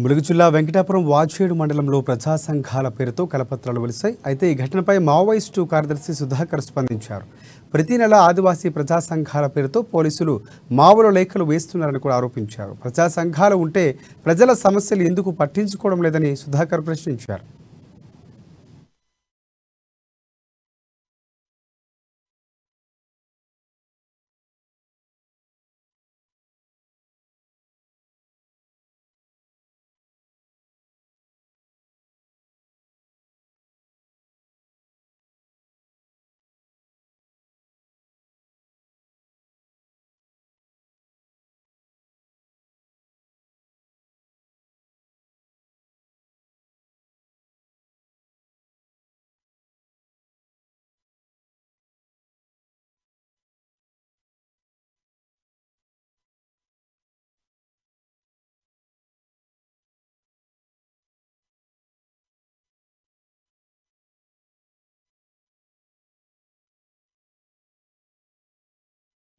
ములుగు జిల్లా వెంకటాపురం వాచేడు మండలంలో ప్రజా సంఘాల పేరుతో కలపత్రాలు వెలిశాయి అయితే ఈ ఘటనపై మావోయిస్టు కార్యదర్శి సుధాకర్ స్పందించారు ప్రతి నెల ఆదివాసీ ప్రజా సంఘాల పేరుతో పోలీసులు మావుల లేఖలు వేస్తున్నారని కూడా ఆరోపించారు ప్రజా సంఘాలు ఉంటే ప్రజల సమస్యలు ఎందుకు పట్టించుకోవడం లేదని సుధాకర్ ప్రశ్నించారు